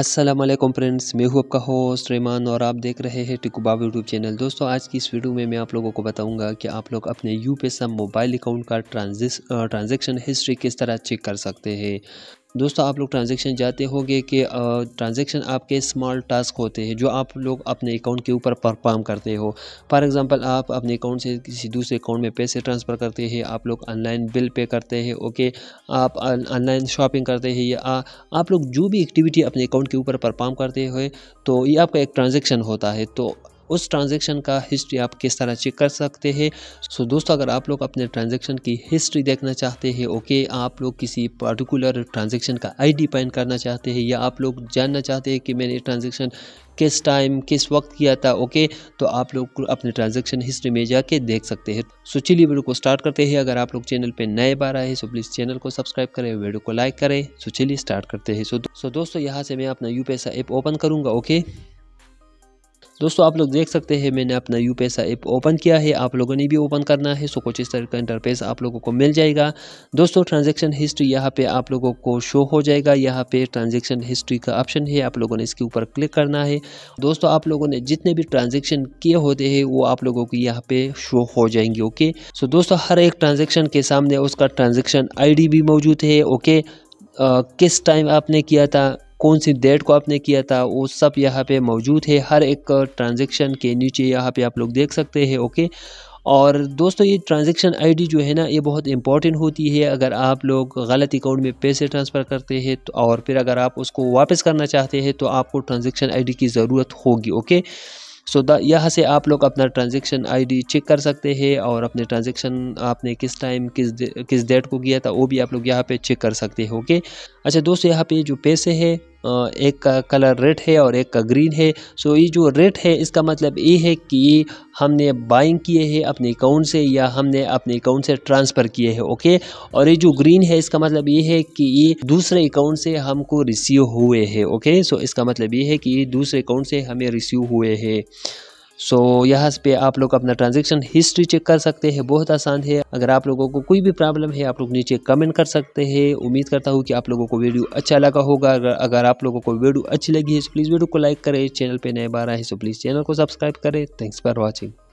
अस्सलाम वालेकुम फ्रेंड्स मैं हूं आपका होस्ट रेमान और आप देख रहे हैं टिकुबाब यूट्यूब चैनल दोस्तों आज की इस वीडियो में मैं आप लोगों को बताऊंगा कि आप लोग अपने यू पैसा मोबाइल अकाउंट का ट्रांजेक्शन हिस्ट्री किस तरह चेक कर सकते हैं दोस्तों आप लोग ट्रांजेक्शन जाते होंगे कि ट्रांजेक्शन आपके स्मॉल टास्क होते हैं जो आप लोग अपने अकाउंट के ऊपर परफॉर्म करते हो फॉर एग्ज़ाम्पल आप अपने अकाउंट से किसी दूसरे अकाउंट में पैसे ट्रांसफ़र करते हैं आप लोग ऑनलाइन बिल पे करते हैं ओके आप ऑनलाइन शॉपिंग करते हैं या आप लोग जो भी एक्टिविटी अपने अकाउंट के ऊपर परफॉर्म करते हुए तो ये आपका एक ट्रांजेक्शन होता है तो उस ट्रांजेक्शन का हिस्ट्री आप किस तरह चेक कर सकते हैं सो दोस्तों अगर आप लोग अपने ट्रांजेक्शन की हिस्ट्री देखना चाहते हैं ओके आप लोग किसी पर्टिकुलर ट्रांजेक्शन का आई डी करना चाहते हैं या आप लोग जानना चाहते हैं कि मैंने ट्रांजेक्शन किस टाइम किस वक्त किया था ओके तो आप लोग अपने ट्रांजेक्शन हिस्ट्री में जाके देख सकते हैं सो चलिए वीडियो को स्टार्ट करते हैं अगर आप लोग चैनल पर नए बार आए हैं सो प्लीज़ चैनल को सब्सक्राइब करें वीडियो को लाइक करें सो चलिए स्टार्ट करते हैं सो सो दोस्तों यहाँ से मैं अपना यू ऐप ओपन करूँगा ओके दोस्तों आप लोग देख सकते हैं मैंने अपना यू पैसा ऐप ओपन किया है आप लोगों ने भी ओपन करना है सो कुछ इस तरह का इंटरफेस आप लोगों को मिल जाएगा दोस्तों ट्रांजेक्शन हिस्ट्री यहाँ पे आप लोगों को शो हो जाएगा यहाँ पे ट्रांजेक्शन हिस्ट्री का ऑप्शन है आप लोगों ने इसके ऊपर क्लिक करना है दोस्तों आप लोगों ने जितने भी ट्रांजेक्शन किए होते हैं वो आप लोगों की यहाँ पे शो हो जाएंगे ओके सो दोस्तों हर एक ट्रांजेक्शन के सामने उसका ट्रांजेक्शन आई भी मौजूद है ओके किस टाइम आपने किया था कौन सी डेट को आपने किया था वो सब यहाँ पे मौजूद है हर एक ट्रांजेक्शन के नीचे यहाँ पे आप लोग देख सकते हैं ओके और दोस्तों ये ट्रांजेक्शन आईडी जो है ना ये बहुत इंपॉर्टेंट होती है अगर आप लोग गलत अकाउंट में पैसे ट्रांसफ़र करते हैं तो और फिर अगर आप उसको वापस करना चाहते हैं तो आपको ट्रांजेक्शन आई की ज़रूरत होगी ओके सो द यहाँ से आप लोग अपना ट्रांजेक्शन आईडी चेक कर सकते हैं और अपने ट्रांजेक्शन आपने किस टाइम किस किस डेट को किया था वो भी आप लोग यहाँ पे चेक कर सकते हैं ओके अच्छा दोस्तों यहाँ पे जो पैसे है एक का कलर रेड है और एक का ग्रीन है सो ये जो रेड है इसका मतलब ये है कि हमने बाइंग किए हैं अपने अकाउंट से या हमने अपने अकाउंट से ट्रांसफ़र किए हैं ओके और ये जो ग्रीन है इसका मतलब ये है कि ये दूसरे अकाउंट से हमको रिसीव हुए हैं ओके सो इसका मतलब ये है कि ये दूसरे अकाउंट से हमें रिसीव हुए हैं सो so, यहाँ पे आप लोग अपना ट्रांजेक्शन हिस्ट्री चेक कर सकते हैं बहुत आसान है अगर आप लोगों को कोई भी प्रॉब्लम है आप लोग नीचे कमेंट कर सकते हैं उम्मीद करता हूँ कि आप लोगों को वीडियो अच्छा लगा होगा अगर अगर आप लोगों को वीडियो अच्छी लगी है तो प्लीज़ वीडियो को लाइक करें चैनल पर नए बार आए तो प्लीज़ चैनल को सब्सक्राइब करें थैंक्स फॉर वॉचिंग